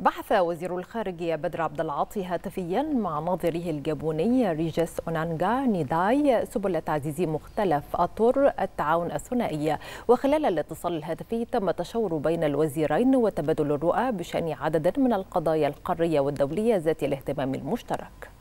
بحث وزير الخارجية بدر عبد العاطي هاتفيا مع ناظره الجابوني ريجيس أونانجا نيداي سبل تعزيز مختلف أطر التعاون الثنائي وخلال الاتصال الهاتفي تم تشاور بين الوزيرين وتبادل الرؤى بشأن عدد من القضايا القارية والدولية ذات الاهتمام المشترك